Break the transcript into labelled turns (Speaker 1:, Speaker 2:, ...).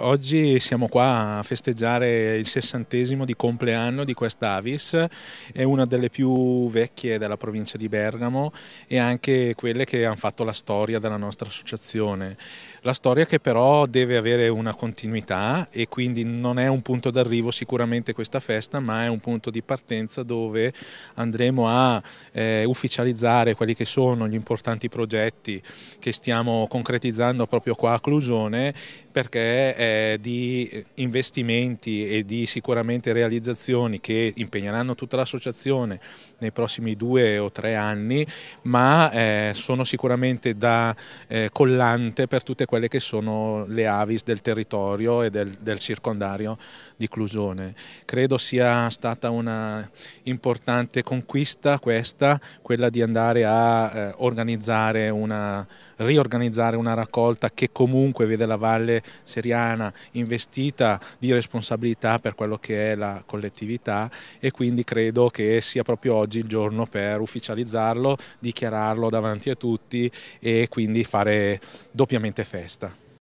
Speaker 1: Oggi siamo qua a festeggiare il sessantesimo di compleanno di questa Avis, è una delle più vecchie della provincia di Bergamo e anche quelle che hanno fatto la storia della nostra associazione. La storia che però deve avere una continuità e quindi non è un punto d'arrivo sicuramente questa festa, ma è un punto di partenza dove andremo a eh, ufficializzare quelli che sono gli importanti progetti che stiamo concretizzando proprio qua a Clusione perché è eh, di investimenti e di sicuramente realizzazioni che impegneranno tutta l'associazione nei prossimi due o tre anni, ma eh, sono sicuramente da eh, collante per tutte quelle che sono le avis del territorio e del, del circondario di Clusone. Credo sia stata una importante conquista questa, quella di andare a eh, organizzare una, riorganizzare una raccolta che comunque vede la valle seriana italiana investita di responsabilità per quello che è la collettività e quindi credo che sia proprio oggi il giorno per ufficializzarlo, dichiararlo davanti a tutti e quindi fare doppiamente festa.